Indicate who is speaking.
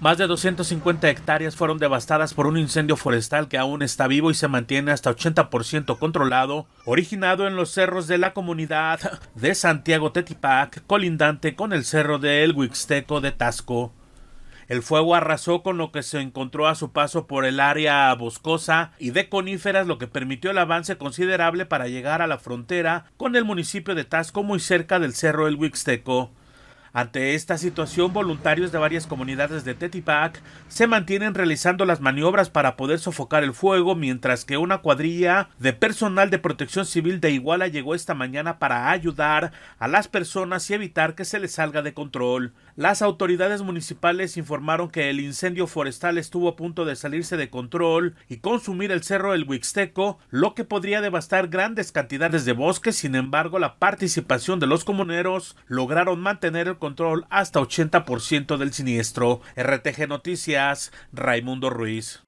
Speaker 1: Más de 250 hectáreas fueron devastadas por un incendio forestal que aún está vivo y se mantiene hasta 80% controlado, originado en los cerros de la comunidad de Santiago Tetipac, colindante con el cerro de El Huixteco de Tasco. El fuego arrasó con lo que se encontró a su paso por el área boscosa y de coníferas, lo que permitió el avance considerable para llegar a la frontera con el municipio de Tasco, muy cerca del cerro El Huixteco. Ante esta situación, voluntarios de varias comunidades de Tetipac se mantienen realizando las maniobras para poder sofocar el fuego, mientras que una cuadrilla de personal de protección civil de Iguala llegó esta mañana para ayudar a las personas y evitar que se les salga de control. Las autoridades municipales informaron que el incendio forestal estuvo a punto de salirse de control y consumir el cerro del Huixteco, lo que podría devastar grandes cantidades de bosques. Sin embargo, la participación de los comuneros lograron mantener el control control hasta 80% del siniestro. RTG Noticias, Raimundo Ruiz.